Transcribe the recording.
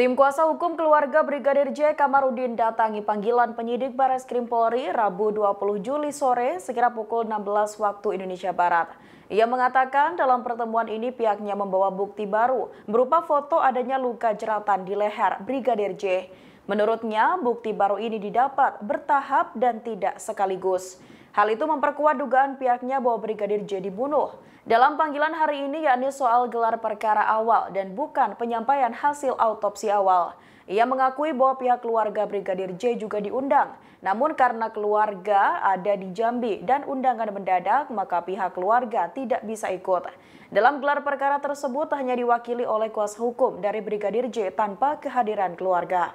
Tim kuasa hukum keluarga Brigadir J. Kamarudin datangi panggilan penyidik Baris Krim Polri Rabu 20 Juli sore sekira pukul 16 waktu Indonesia Barat. Ia mengatakan dalam pertemuan ini pihaknya membawa bukti baru berupa foto adanya luka jeratan di leher Brigadir J. Menurutnya, bukti baru ini didapat bertahap dan tidak sekaligus. Hal itu memperkuat dugaan pihaknya bahwa Brigadir J dibunuh. Dalam panggilan hari ini yakni soal gelar perkara awal dan bukan penyampaian hasil autopsi awal. Ia mengakui bahwa pihak keluarga Brigadir J juga diundang. Namun karena keluarga ada di Jambi dan undangan mendadak, maka pihak keluarga tidak bisa ikut. Dalam gelar perkara tersebut hanya diwakili oleh kuasa hukum dari Brigadir J tanpa kehadiran keluarga.